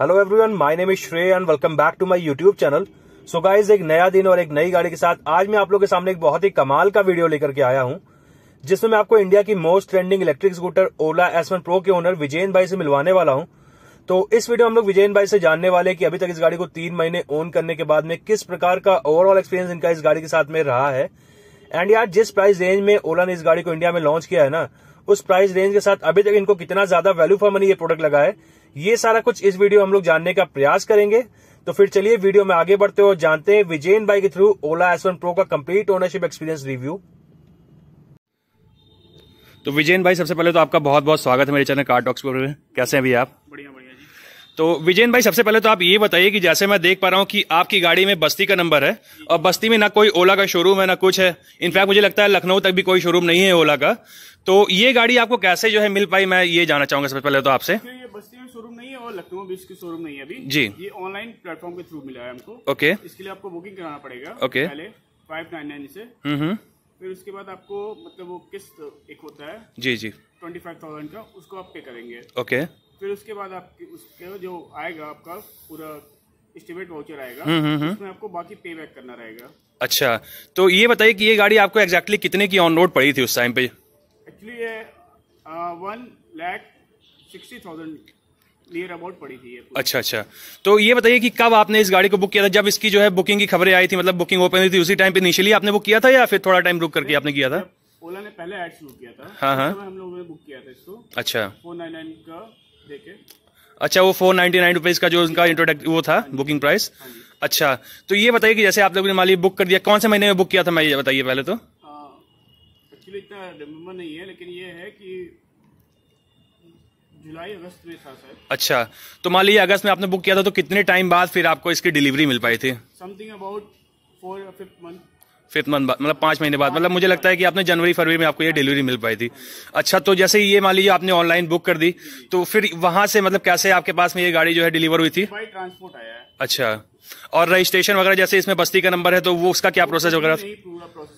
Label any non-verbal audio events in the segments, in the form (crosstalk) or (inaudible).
Hello everyone my name is Shrey and welcome back to my YouTube channel so guys एक नया दिन और एक नई गाड़ी के साथ आज मैं आप लोगों के सामने एक बहुत ही कमाल का वीडियो लेकर के आया हूं जिसमें मैं आपको इंडिया की most trending electric scooter Ola S pro के ओनर विजयन भाई से मिलवाने वाला हूँ तो इस वीडियो हम लोग विजयन भाई से जानने वाले की अभी तक इस गाड़ी को तीन महीने ओन करने के बाद में किस प्रकार का ओवरऑल एक्सपीरियंस इनका इस गाड़ी के साथ में रहा है एंड यार जिस प्राइस रेंज में ओला ने इस गाड़ी को इंडिया में लॉन्च किया है ना उस प्राइस रेंज के साथ अभी तक इनको कितना ज्यादा वैल्यू फॉर मनी ये प्रोडक्ट लगा है ये सारा कुछ इस वीडियो हम लोग जानने का प्रयास करेंगे तो फिर चलिए वीडियो में आगे बढ़ते हुए जानते हैं विजयन बाई के through Ola S one pro का कंप्लीट ओनरशिप एक्सपीरियंस रिव्यू तो विजयन भाई सबसे पहले तो आपका बहुत बहुत स्वागत है मेरे चैनल कार्ड टॉक्स कैसे हैं अभी आप बढ़िया तो विजयन भाई सबसे पहले तो आप ये बताइए कि जैसे मैं देख पा रहा हूँ कि आपकी गाड़ी में बस्ती का नंबर है और बस्ती में ना कोई ओला का शोरूम है ना कुछ है इनफैक्ट मुझे लगता है लखनऊ तक भी कोई शोरूम नहीं है ओला का तो ये गाड़ी आपको कैसे जो है मिल पाई मैं ये जानना चाहूंगा सबसे पहले तो आपसे बस्ती में शोरूम नहीं है और लखनऊ भी इसकी शोरूम नहीं है अभी जी ये ऑनलाइन प्लेटफॉर्म के थ्रू मिला है हमको ओके इसके लिए आपको बुकिंग कराना पड़ेगा ओके पहले फाइव नाइन नाइन से हम्म, हम्म। फिर उसके बाद आपको मतलब वो किस्त एक होता है जी जी ट्वेंटी फाइव थाउजेंड का उसको आप पे करेंगे ओके okay. फिर उसके बाद आपके उसके जो आएगा आपका पूरा एस्टिमेट वाउचर आएगा हम्म, हम्म, हम्म। उसमें आपको बाकी पे बैक करना रहेगा अच्छा तो ये बताइए कि ये गाड़ी आपको एग्जैक्टली exactly कितने की ऑन रोड पड़ी थी उस टाइम पे एक्चुअली ये one lakh sixty thousand near about पड़ी थी ये अच्छा अच्छा तो ये बताइए कि कब आपने इस गाड़ी को बुक किया था जब इसकी जो है बुकिंग की खबरें आई थी मतलब बुकिंग ओपन हुई थी उसी टाइम पे इनिशियली आपने बुक किया था या फिर थोड़ा टाइम रुक करके आपने किया था ओला ने पहले एड शुरू किया था हाँ हाँ हम लोगों ने बुक किया था इसको अच्छा फोर का अच्छा वो फोर नाइनटी नाइन रुपीज़ का जो उनका इंट्रोडक्ट वो था बुकिंग हाँ प्राइस हाँ अच्छा तो ये बताइए कि जैसे आप लोगों ने माली बुक कर दिया कौन से महीने में बुक किया था मैं ये बताइए पहले तो एक्चुअली इतना रिमेम्बर नहीं है लेकिन ये है कि जुलाई अगस्त में था सर अच्छा तो मान लीजिए अगस्त में आपने बुक किया था तो कितने टाइम बाद फिर आपको इसकी डिलीवरी मिल पाई थी something about four fifth month fifth month बाद मतलब पाँच महीने बाद मतलब मुझे लगता है कि आपने जनवरी फरवरी में आपको ये डिलीवरी मिल पाई थी अच्छा तो जैसे ये मान लीजिए आपने ऑनलाइन बुक कर दी तो फिर वहाँ से मतलब कैसे आपके पास में ये गाड़ी जो है डिलीवर हुई थी ट्रांसपोर्ट आया अच्छा और रजिस्ट्रेशन वगैरह जैसे इसमें बस्ती का नंबर है तो वो उसका क्या प्रोसेस वगैरह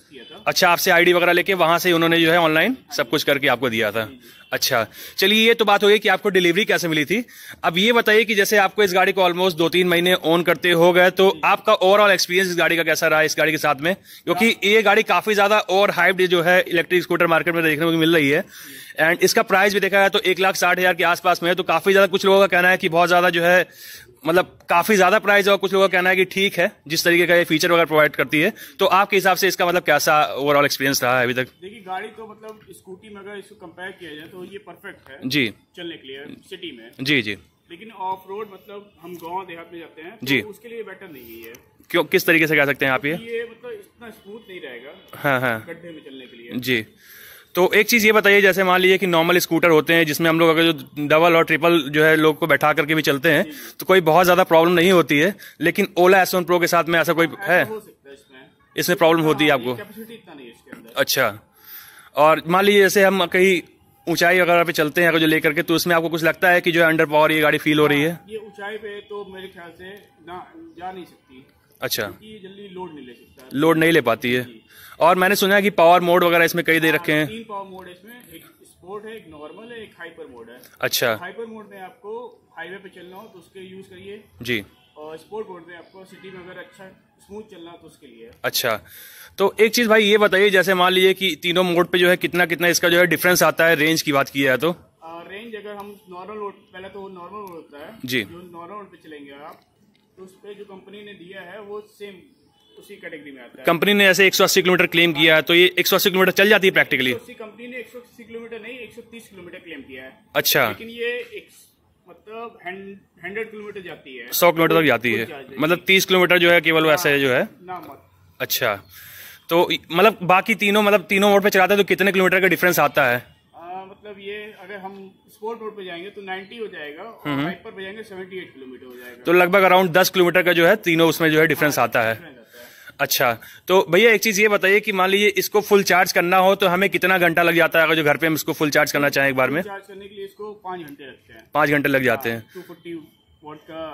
अच्छा आपसे आईडी वगैरह लेके वहाँ से उन्होंने जो है ऑनलाइन सब कुछ करके आपको दिया था अच्छा चलिए ये तो बात हो गई कि आपको डिलीवरी कैसे मिली थी अब ये बताइए कि जैसे आपको इस गाड़ी को ऑलमोस्ट दो तीन महीने ऑन करते हो गए तो आपका ओवरऑल एक्सपीरियंस इस गाड़ी का कैसा रहा इस गाड़ी के साथ में क्योंकि हाँ। ये गाड़ी काफी ज्यादा ओवर हाइप जो है इलेक्ट्रिक स्कूटर मार्केट में देखने को मिल रही है एंड इसका प्राइस भी देखा जाए तो एक लाख साठ हजार के आसपास में है तो काफी ज्यादा कुछ लोगों का कहना है कि बहुत ज्यादा जो है मतलब काफी ज्यादा प्राइस और कुछ लोगों का कहना है कि ठीक है जिस तरीके का ये फीचर वगैरह प्रोवाइड करती है तो आपके हिसाब से इसका मतलब कैसा ओवरऑल एक्सपीरियंस रहा है अभी तक देखिए गाड़ी तो मतलब स्कूटी में अगर इसको कंपेयर किया जाए तो ये परफेक्ट है जी चलने के लिए सिटी में जी जी लेकिन ऑफ रोड मतलब हम गाँव देहात में जाते हैं तो जी उसके लिए बेटर नहीं है क्यों किस तरीके से कह सकते हैं आप ये ये मतलब इतना स्मूथ नहीं रहेगा हाँ हाँ गड्ढे में चलने के लिए जी तो एक चीज़ ये बताइए जैसे मान लीजिए कि नॉर्मल स्कूटर होते हैं जिसमें हम लोग अगर जो डबल और ट्रिपल जो है लोग को बैठा करके भी चलते हैं तो कोई बहुत ज़्यादा प्रॉब्लम नहीं होती है लेकिन ओला एस प्रो के साथ में ऐसा कोई है इसमें प्रॉब्लम होती है आपको अच्छा और मान लीजिए जैसे हम कहीं ऊंचाई वगैरह पे चलते हैं अगर जो लेकर के तो उसमें आपको कुछ लगता है कि जो है अंडर पावर ये गाड़ी फील हो रही है ये ऊंचाई पे तो मेरे ख्याल से ना जा नहीं सकती अच्छा जल्दी लोड नहीं ले सकता लोड नहीं ले पाती है और मैंने सुना है कि पावर मोड वगैरह इसमें कई दे हाँ, रखे हैं तीन पावर मोड इसमें एक स्पोर्ट है एक नॉर्मल है एक हाइपर मोड है अच्छा हाइपर मोड में आपको हाईवे पे चलना हो तो उसके यूज करिए जी और स्पोर्ट मोड में आपको सिटी में अगर अच्छा स्मूथ चलना हो तो उसके लिए अच्छा तो एक चीज़ भाई ये बताइए जैसे मान लीजिए की तीनों मोड पे जो है कितना कितना इसका जो है डिफरेंस आता है रेंज की बात की जाए तो रेंज अगर हम नॉर्मल रोड पहले तो नॉर्मल रोड होता है जी नॉर्मल रोड पे चलेंगे आप कंपनी ने जैसे एक सौ अस्सी किलोमीटर क्लेम किया है तो ये एक सौ अस्सी किलोमीटर चल जाती है प्रैक्टिकली कंपनी ने एक सौ अस्सी किलोमीटर नहीं एक सौ तीस किलोमीटर क्लेम किया है अच्छा लेकिन ये मतलब हंड्रेड किलोमीटर जाती है सौ किलोमीटर तक जाती है मतलब तीस किलोमीटर जो है केवल वैसे जो है अच्छा तो मतलब बाकी तीनों मतलब तीनों मोड पे चलाते हैं तो कितने किलोमीटर का डिफरेंस आता है आ, मतलब ये अगर हम स्पोर्ट रोड पे जाएंगे तो 90 हो जाएगा और बाइक पर जाएंगे 78 किलोमीटर हो जाएगा तो लगभग अराउंड 10 किलोमीटर का जो है तीनों उसमें जो है डिफरेंस हाँ, आता है अच्छा तो भैया एक चीज़ ये बताइए कि मान लीजिए इसको फुल चार्ज करना हो तो हमें कितना घंटा लग जाता है अगर जो घर पे हम इसको फुल चार्ज करना चाहें एक बार में चार्ज करने के लिए इसको पाँच घंटे लगते हैं पाँच घंटे लग जाते हैं टू फोर्टी वोट का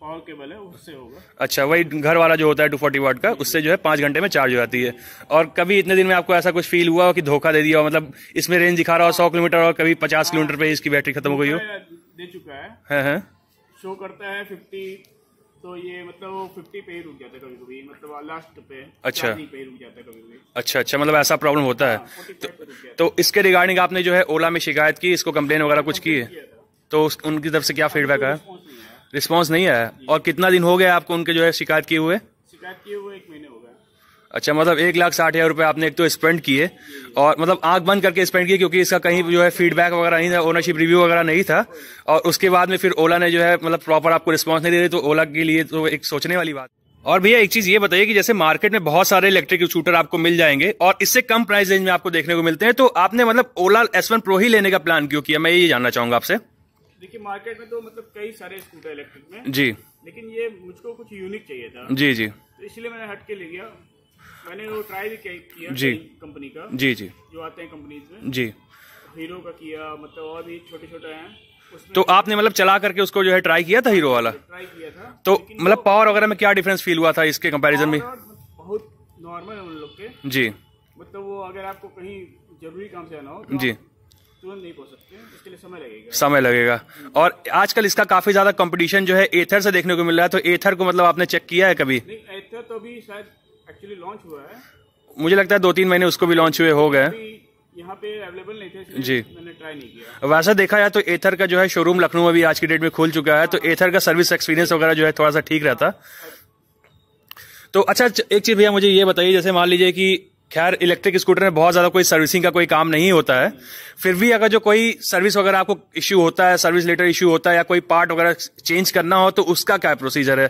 पावर केबल है उससे होगा अच्छा वही घर वाला जो होता है टू फोर्टी वाट का उससे जो है पाँच घंटे में चार्ज हो जाती है और कभी इतने दिन में आपको ऐसा कुछ फील हुआ कि धोखा दे दिया हो मतलब इसमें रेंज दिखा रहा हो सौ किलोमीटर और कभी पचास किलोमीटर पे इसकी बैटरी खत्म हो गई हो हाँ, दे चुका है, है, है? शो करता है फिफ्टी तो ये मतलब फिफ्टी पे ही रुक जाता है कभी कभी मतलब लास्ट पे अच्छा, अच्छा, अच्छा मतलब हाँ, पे रुक जाता है कभी कभी अच्छा अच्छा मतलब ऐसा प्रॉब्लम होता है तो, तो इसके रिगार्डिंग आपने जो है ओला में शिकायत की इसको कंप्लेन वगैरह कुछ की है तो उनकी तरफ से क्या फीडबैक हाँ, तो है रिस्पॉन्स नहीं आया और कितना दिन हो गया आपको उनके जो है शिकायत किए हुए शिकायत किए हुए एक महीने हो गया अच्छा मतलब एक लाख साठ हज़ार रुपये आपने एक तो स्पेंड किए और मतलब आंख बंद करके स्पेंड किए क्योंकि इसका कहीं जो है फीडबैक वगैरह नहीं था ओनरशिप रिव्यू वगैरह नहीं था और उसके बाद में फिर ओला ने जो है मतलब प्रॉपर आपको रिस्पॉन्स नहीं दे रही तो ओला के लिए तो एक सोचने वाली बात और भैया एक चीज़ ये बताइए कि जैसे मार्केट में बहुत सारे इलेक्ट्रिक स्कूटर आपको मिल जाएंगे और इससे कम प्राइस रेंज में आपको देखने को मिलते हैं तो आपने मतलब ओला एस वन प्रो ही लेने का प्लान क्यों किया मैं ये जानना चाहूंगा आपसे देखिए मार्केट में तो मतलब कई सारे स्कूटर इलेक्ट्रिक में जी लेकिन ये मुझको कुछ यूनिक चाहिए था जी जी तो इसलिए मैंने हट के ले गया मैंने वो ट्राई भी किया जी कंपनी का जी जी जो आते हैं कंपनीज में जी हीरो का किया मतलब और भी छोटे छोटे हैं तो आपने मतलब चला करके उसको जो है ट्राई किया था हीरो वाला ट्राई किया था तो मतलब पावर वगैरह में क्या डिफरेंस फील हुआ था इसके कंपैरिजन में मतलब बहुत नॉर्मल है उन लोग के जी मतलब वो अगर आपको कहीं जरूरी काम से आना हो तो जी तुरंत नहीं पहुंच सकते इसके लिए समय लगेगा समय लगेगा और आजकल इसका काफी ज्यादा कंपटीशन जो है एथर से देखने को मिल रहा है तो एथर को मतलब आपने चेक किया है कभी नहीं एथर तो अभी शायद एक्चुअली लॉन्च हुआ है मुझे लगता है दो तीन महीने उसको भी लॉन्च हुए हो गए यहाँ पे अवेलेबल नहीं थे जी मैंने ट्राई नहीं किया वैसा देखा जाए तो एथर का जो है शोरूम लखनऊ में भी आज की डेट में खुल चुका है तो एथर का सर्विस एक्सपीरियंस वगैरह जो है थोड़ा सा ठीक रहता तो अच्छा एक चीज भैया मुझे ये बताइए जैसे मान लीजिए कि खैर इलेक्ट्रिक स्कूटर में बहुत ज़्यादा कोई सर्विसिंग का कोई काम नहीं होता है फिर भी अगर जो कोई सर्विस वगैरह आपको इश्यू होता है सर्विस रिलेटेड इश्यू होता है या कोई पार्ट वगैरह चेंज करना हो तो उसका क्या प्रोसीजर है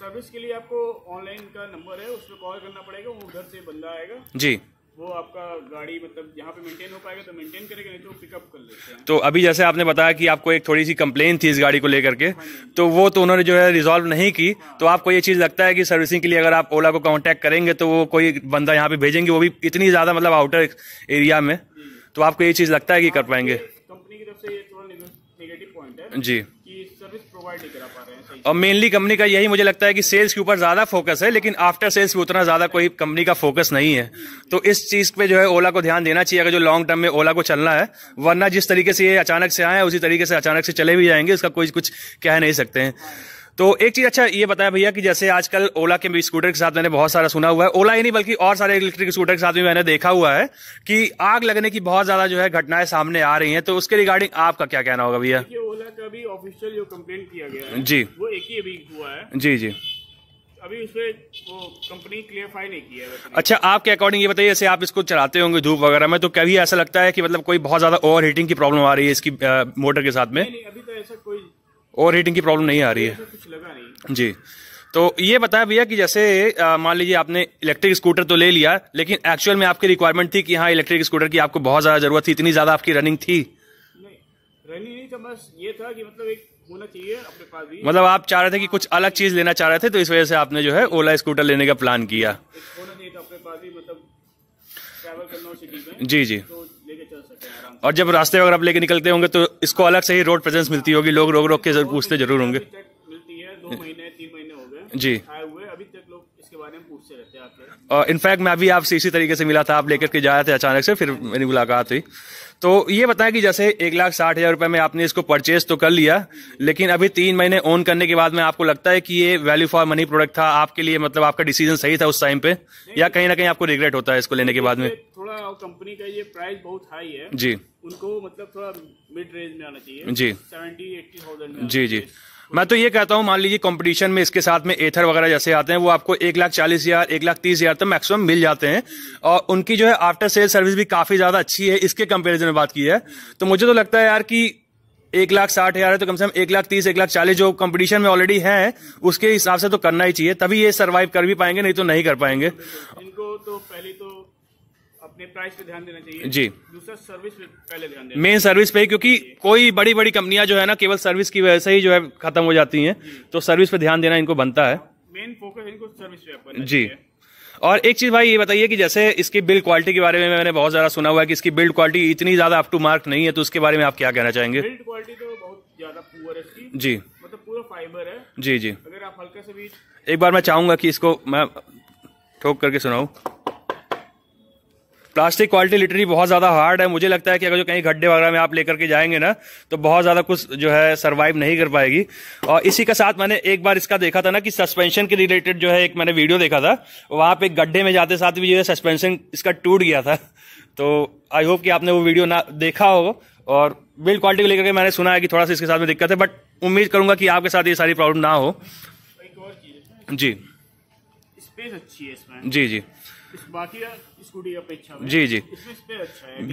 सर्विस के लिए आपको ऑनलाइन का नंबर है उस पर कॉल करना पड़ेगा वो उधर से बंदा आएगा जी वो आपका गाड़ी मतलब यहाँ पे मेंटेन हो पाएगा तो मेंटेन करेगा नहीं तो पिकअप कर लेते हैं तो अभी जैसे आपने बताया कि आपको एक थोड़ी सी कंप्लेन थी इस गाड़ी को लेकर के हाँ तो वो तो उन्होंने जो है रिजॉल्व नहीं की हाँ। तो आपको ये चीज़ लगता है कि सर्विसिंग के लिए अगर आप ओला को कांटेक्ट करेंगे तो वो कोई बंदा यहाँ पे भेजेंगे वो भी इतनी ज़्यादा मतलब आउटर एरिया में तो आपको ये चीज़ लगता है कि कर पाएंगे कंपनी की तरफ से ये थोड़ा नेगेटिव पॉइंट है जी सर्विस प्रोवाइड नहीं करा पा रहे हैं और मेनली कंपनी का यही मुझे लगता है कि सेल्स के ऊपर ज्यादा फोकस है लेकिन आफ्टर सेल्स भी उतना ज्यादा कोई कंपनी का फोकस नहीं है तो इस चीज पे जो है ओला को ध्यान देना चाहिए अगर जो लॉन्ग टर्म में ओला को चलना है वरना जिस तरीके से ये अचानक से आए उसी तरीके से अचानक से चले भी जाएंगे उसका कोई कुछ कह नहीं सकते हैं तो एक चीज अच्छा ये बताया भैया कि जैसे आजकल ओला के स्कूटर के साथ मैंने बहुत सारा सुना हुआ है ओला ही नहीं बल्कि और सारे इलेक्ट्रिक स्कूटर के साथ भी मैंने देखा हुआ है कि आग लगने की बहुत ज्यादा जो है घटनाएं सामने आ रही हैं तो उसके रिगार्डिंग आपका क्या कहना होगा भैया ओला का भी ऑफिशियल जो कम्प्लेन किया गया है जी वो एक ही अभी हुआ है जी जी अभी उसमें वो कंपनी क्लियरफाई नहीं किया है अच्छा आपके अकॉर्डिंग ये बताइए जैसे आप इसको चलाते होंगे धूप वगैरह में तो कभी ऐसा लगता है कि मतलब कोई बहुत ज्यादा ओवर हीटिंग की प्रॉब्लम आ रही है इसकी मोटर के साथ में नहीं, नहीं, अभी तो ऐसा कोई ओवर हीटिंग की प्रॉब्लम नहीं आ रही है तो जी तो ये बताया भैया कि जैसे मान लीजिए आपने इलेक्ट्रिक स्कूटर तो ले लिया लेकिन एक्चुअल में आपकी रिक्वायरमेंट थी कि हाँ इलेक्ट्रिक स्कूटर की आपको बहुत ज्यादा जरूरत थी इतनी ज्यादा आपकी रनिंग थी रनिंग नहीं था बस ये था कि मतलब एक होना चाहिए अपने पास भी मतलब आप चाह रहे थे कि कुछ अलग चीज लेना चाह रहे थे तो इस वजह से आपने जो है ओला स्कूटर लेने का प्लान किया होना चाहिए था अपने पास भी मतलब ट्रैवल करना सिटी में जी जी तो और जब रास्ते वगैरह आप लेके निकलते होंगे तो इसको अलग से ही रोड प्रेजेंस मिलती होगी लोग रोक रोक के जरूर पूछते जरूर होंगे जी इनफैक्ट मैं अभी आपसे इसी तरीके से मिला था आप लेकर के जा रहे थे अचानक से फिर मेरी मुलाकात हुई तो ये बताया कि जैसे एक लाख साठ हज़ार रुपये में आपने इसको परचेज तो कर लिया लेकिन अभी तीन महीने ओन करने के बाद में आपको लगता है कि ये वैल्यू फॉर मनी प्रोडक्ट था आपके लिए मतलब आपका डिसीजन सही था उस टाइम पे या कहीं ना कहीं आपको रिग्रेट होता है इसको लेने के बाद में थोड़ा कंपनी का ये प्राइस बहुत हाई है जी उनको मतलब थोड़ा मिड रेंज में आना चाहिए जी सेवेंटी एट्टी थाउजेंड जी जी मैं तो ये कहता हूँ मान लीजिए कंपटीशन में इसके साथ में एथर वगैरह जैसे आते हैं वो आपको एक लाख चालीस हजार एक लाख तीस हजार तक मैक्सिमम मिल जाते हैं और उनकी जो है आफ्टर सेल सर्विस भी काफी ज्यादा अच्छी है इसके कंपेरिजन में बात की है तो मुझे तो लगता है यार कि एक लाख साठ हजार है तो कम से कम एक लाख तीस एक लाख चालीस जो कंपटीशन में ऑलरेडी है उसके हिसाब से तो करना ही चाहिए तभी ये सर्वाइव कर भी पाएंगे नहीं तो नहीं कर पाएंगे इनको तो पहले तो अपने प्राइस पे ध्यान देना चाहिए जी दूसरा सर्विस पे पहले ध्यान देना मेन सर्विस पे क्योंकि कोई बड़ी बड़ी कंपनियां जो है ना केवल सर्विस की वजह से ही जो है खत्म हो जाती हैं तो सर्विस पे ध्यान देना इनको बनता है मेन फोकस इनको सर्विस पे जी और एक चीज भाई ये बताइए कि जैसे इसकी बिल्ड क्वालिटी के बारे में मैंने बहुत ज्यादा सुना हुआ है कि इसकी बिल्ड क्वालिटी इतनी ज्यादा अप टू मार्क नहीं है तो उसके बारे में आप क्या कहना चाहेंगे बिल्ड क्वालिटी तो बहुत ज्यादा पुअर है जी मतलब पूरा फाइबर है जी जी अगर आप हल्का से भी एक बार मैं चाहूंगा कि इसको मैं ठोक करके सुनाऊ प्लास्टिक क्वालिटी लिटरी बहुत ज़्यादा हार्ड है मुझे लगता है कि अगर जो कहीं गड्ढे वगैरह में आप लेकर के जाएंगे ना तो बहुत ज़्यादा कुछ जो है सर्वाइव नहीं कर पाएगी और इसी के साथ मैंने एक बार इसका देखा था ना कि सस्पेंशन के रिलेटेड जो है एक मैंने वीडियो देखा था वहाँ पे गड्ढे में जाते साथ भी जो है सस्पेंशन इसका टूट गया था (laughs) तो आई होप कि आपने वो वीडियो ना देखा हो और बिल्ड क्वालिटी को लेकर के मैंने सुना है कि थोड़ा सा इसके साथ में दिक्कत है बट उम्मीद करूंगा कि आपके साथ ये सारी प्रॉब्लम ना हो जी स्पेस अच्छी है इसमें जी जी बाकी अपेक्षा जी जी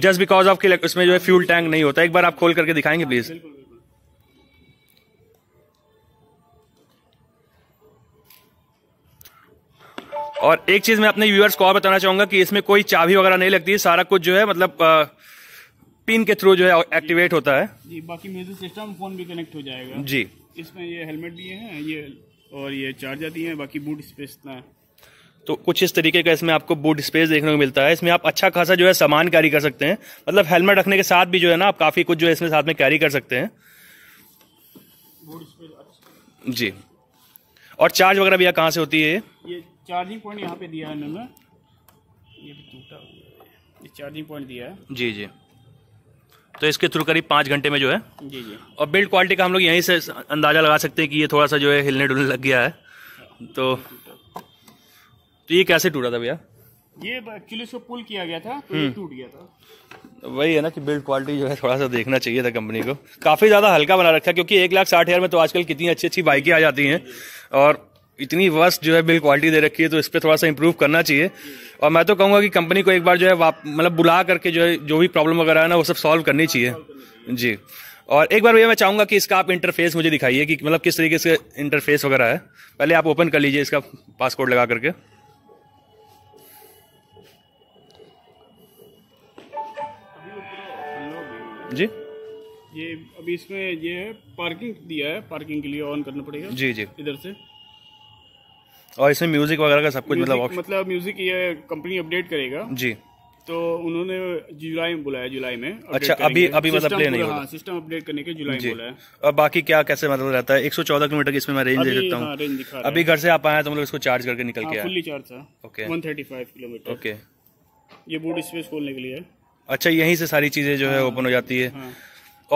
जस्ट बिकॉज ऑफ उसमें जो है फ्यूल टैंक नहीं होता एक बार आप खोल करके दिखाएंगे प्लीज और एक चीज मैं अपने व्यूअर्स को और बताना चाहूंगा कि इसमें कोई चाबी वगैरह नहीं लगती सारा कुछ जो है मतलब आ, पिन के थ्रू जो है एक्टिवेट होता है जी बाकी म्यूजिक सिस्टम फोन भी कनेक्ट हो जाएगा जी इसमें ये हेलमेट दिए हैं ये और ये चार्जर दिए हैं बाकी बूट स्पेस इतना है तो कुछ इस तरीके का इसमें आपको बूट स्पेस देखने को मिलता है इसमें आप अच्छा खासा जो है सामान कैरी कर सकते हैं मतलब हेलमेट रखने के साथ भी जो है ना आप काफ़ी कुछ जो है इसमें साथ में कैरी कर सकते हैं अच्छा। जी और चार्ज वगैरह भी कहाँ से होती है ये चार्जिंग पॉइंट यहाँ पे दिया है इन्होंने ये भी टूटा हुआ है ये चार्जिंग पॉइंट दिया है जी जी तो इसके थ्रू करीब पाँच घंटे में जो है जी जी और बिल्ड क्वालिटी का हम लोग यहीं से अंदाज़ा लगा सकते हैं कि ये थोड़ा सा जो है हिलने डुलने लग गया है तो तो ये कैसे टूटा था भैया ये एक्चुअली इसको पुल किया गया था तो ये हम्म। टूट गया था वही है ना कि बिल्ड क्वालिटी जो है थोड़ा सा देखना चाहिए था कंपनी को काफी ज्यादा हल्का बना रखा क्योंकि एक लाख साठ हजार में तो आजकल कितनी अच्छी अच्छी बाइकें आ जाती हैं और इतनी वर्स्ट जो है बिल्ड क्वालिटी दे रखी है तो इस पर थोड़ा सा इंप्रूव करना चाहिए और मैं तो कहूँगा कि कंपनी को एक बार जो है मतलब बुला करके जो है जो भी प्रॉब्लम वगैरह है ना वो सब सॉल्व करनी चाहिए जी और एक बार भैया मैं चाहूंगा कि इसका आप इंटरफेस मुझे दिखाइए कि मतलब किस तरीके से इंटरफेस वगैरह है पहले आप ओपन कर लीजिए इसका पासपोर्ट लगा करके जी ये अभी इसमें ये है पार्किंग दिया है पार्किंग के लिए ऑन करना पड़ेगा जी जी इधर से और इसमें म्यूजिक वगैरह का सब कुछ मतलब मतलब म्यूजिक ये कंपनी अपडेट करेगा जी तो उन्होंने जुलाई में बुलाया जुलाई में अच्छा अभी अभी मतलब प्ले नहीं हाँ, सिस्टम अपडेट करने के जुलाई में बुलाया और बाकी क्या कैसे मतलब रहता है 114 किलोमीटर की इसमें मैं रेंज दे देता हूँ हाँ, अभी घर से आप आए तो मतलब इसको चार्ज करके निकल हाँ, के फुल्ली चार्ज था ओके 135 किलोमीटर ओके ये बूट स्पेस खोलने के लिए अच्छा यहीं से सारी चीजें जो है ओपन हाँ, हो जाती है हाँ।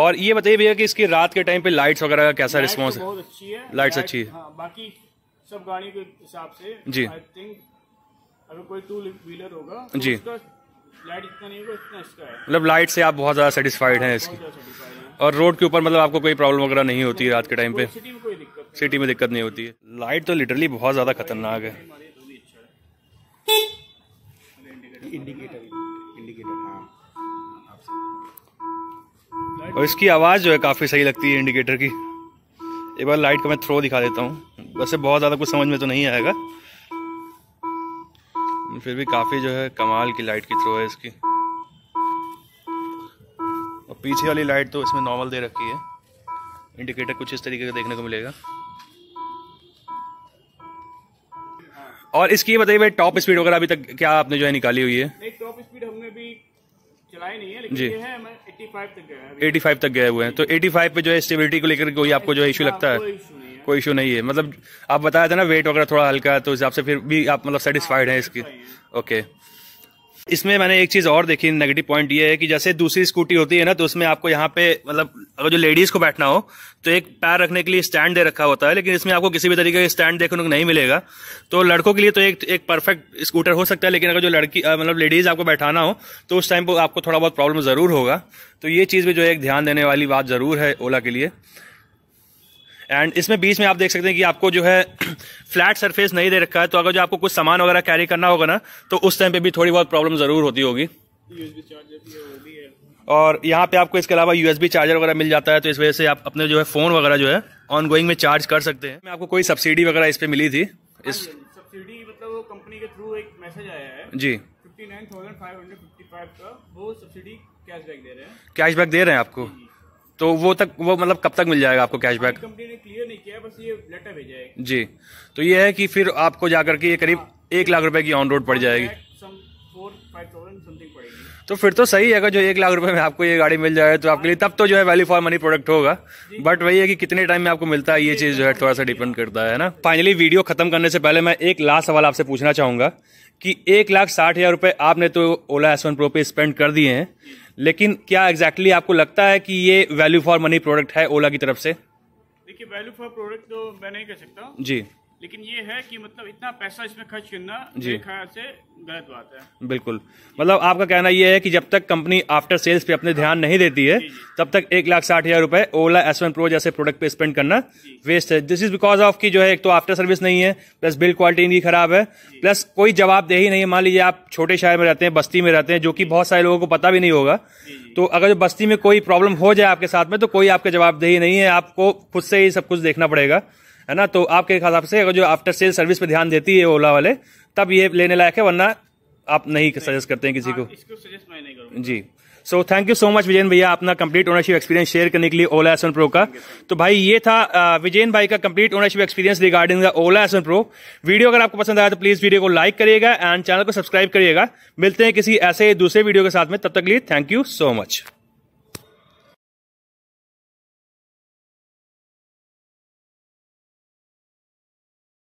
और ये बताइए भैया कि इसकी रात के टाइम पे लाइट्स वगैरह का कैसा रिस्पॉन्स तो है अच्छी है लाइट्स अच्छी है हाँ, बाकी सब गाड़ी के हिसाब से जी आई थिंक अगर कोई टू व्हीलर होगा तो जी लाइट इतना नहीं होगा इतना इसका है मतलब लाइट से आप बहुत ज्यादा सेटिस्फाइड हैं इसकी और रोड के ऊपर मतलब आपको कोई प्रॉब्लम वगैरह नहीं होती है रात के टाइम पे सिटी में कोई दिक्कत सिटी में दिक्कत नहीं होती है लाइट तो लिटरली बहुत ज्यादा खतरनाक है इंडिकेटर इंडिकेटर और इसकी आवाज़ जो है काफ़ी सही लगती है इंडिकेटर की एक बार लाइट का मैं थ्रो दिखा देता हूँ वैसे बहुत ज़्यादा कुछ समझ में तो नहीं आएगा फिर भी काफ़ी जो है कमाल की लाइट की थ्रो है इसकी और पीछे वाली लाइट तो इसमें नॉर्मल दे रखी है इंडिकेटर कुछ इस तरीके का देखने को मिलेगा और इसकी बताइए भाई टॉप स्पीड वगैरह अभी तक क्या आपने जो है निकाली हुई है टॉप स्पीड हमने भी चलाए नहीं है लेकिन जी है, 85 तक गया 85 तक गए हुए हैं तो 85 पे जो है स्टेबिलिटी को लेकर कोई आपको जो है इशू हाँ, लगता है कोई इशू नहीं है मतलब आप बताया था ना वेट वगैरह थोड़ा हल्का तो हिसाब से फिर भी आप मतलब सेटिस्फाइड हाँ, हैं इसकी ओके अच्छा इसमें मैंने एक चीज और देखी नेगेटिव पॉइंट ये है कि जैसे दूसरी स्कूटी होती है ना तो उसमें आपको यहाँ पे मतलब अगर जो लेडीज को बैठना हो तो एक पैर रखने के लिए स्टैंड दे रखा होता है लेकिन इसमें आपको किसी भी तरीके का स्टैंड देखने को नहीं मिलेगा तो लड़कों के लिए तो एक एक परफेक्ट स्कूटर हो सकता है लेकिन अगर जो लड़की मतलब लेडीज आपको बैठाना हो तो उस टाइम पर आपको थोड़ा बहुत प्रॉब्लम जरूर होगा तो ये चीज भी जो है एक ध्यान देने वाली बात जरूर है ओला के लिए एंड इसमें बीच में आप देख सकते हैं कि आपको जो है फ्लैट (clears throat) सरफेस नहीं दे रखा है तो अगर जो आपको कुछ सामान वगैरह कैरी करना होगा ना तो उस टाइम पे भी थोड़ी बहुत प्रॉब्लम ज़रूर होती होगी और यहाँ पे आपको इसके अलावा यूएसबी चार्जर वगैरह मिल जाता है तो इस वजह से आप अपने जो है फ़ोन वगैरह जो है ऑन गोइंग में चार्ज कर सकते हैं आपको कोई सब्सिडी वगैरह इस पर मिली थी हाँ इस सब्सिडी मतलब कंपनी के थ्रू एक मैसेज आया है जी 59,555 का वो सब्सिडी कैशबैक दे रहे हैं कैशबैक दे रहे हैं आपको तो वो तक वो मतलब कब तक मिल जाएगा आपको कैशबैक कंपनी ने क्लियर नहीं किया बस ये लेटर भेजा है जी तो ये है कि फिर आपको जाकर के ये करीब एक लाख रुपए की ऑन रोड पड़ जाएगी तो फिर तो सही है अगर जो एक लाख रुपए में आपको ये गाड़ी मिल जाए तो आपके लिए तब तो जो है वैल्यू फॉर मनी प्रोडक्ट होगा बट वही है कि कितने टाइम में आपको मिलता है ये चीज़ जो है थोड़ा सा डिपेंड करता है ना फाइनली वीडियो खत्म करने से पहले मैं एक लास्ट सवाल आपसे पूछना चाहूंगा कि एक लाख साठ हज़ार रुपए आपने तो ओला एस वन प्रो पे स्पेंड कर दिए हैं लेकिन क्या एग्जैक्टली exactly आपको लगता है कि ये वैल्यू फॉर मनी प्रोडक्ट है ओला की तरफ से देखिए वैल्यू फॉर प्रोडक्ट तो मैं नहीं कह सकता जी लेकिन ये है कि मतलब इतना पैसा इसमें खर्च करना जी ख्याल से गलत बात है बिल्कुल मतलब आपका कहना ये है कि जब तक कंपनी आफ्टर सेल्स पे अपने ध्यान नहीं देती है तब तक एक लाख साठ हजार रुपए ओला एस वन प्रो जैसे प्रोडक्ट पे स्पेंड करना वेस्ट है दिस इज बिकॉज ऑफ की जो है एक तो आफ्टर सर्विस नहीं है प्लस बिल्ड क्वालिटी इनकी खराब है प्लस कोई जवाबदेही नहीं है मान लीजिए आप छोटे शहर में रहते हैं बस्ती में रहते हैं जो कि बहुत सारे लोगों को पता भी नहीं होगा तो अगर बस्ती में कोई प्रॉब्लम हो जाए आपके साथ में तो कोई आपका जवाबदेही नहीं है आपको खुद से ही सब कुछ देखना पड़ेगा है ना तो आपके हिसाब से अगर जो आफ्टर सेल सर्विस पे ध्यान देती है ओला वाले तब ये लेने लायक है वरना आप नहीं सजेस्ट करते हैं किसी को हाँ, जी so thank you so much Vijayan भैया अपना कंप्लीट ओनरशिप एक्सपीरियंस शेयर करने के लिए ओला एस प्रो का तो भाई ये था विजयन भाई का complete ownership experience regarding the Ola S pro video अगर आपको पसंद आया तो प्लीज वीडियो को लाइक करिएगा एंड चैनल को सब्सक्राइब करिएगा मिलते हैं किसी ऐसे दूसरे वीडियो के साथ में तब तक लिए थैंक यू सो मच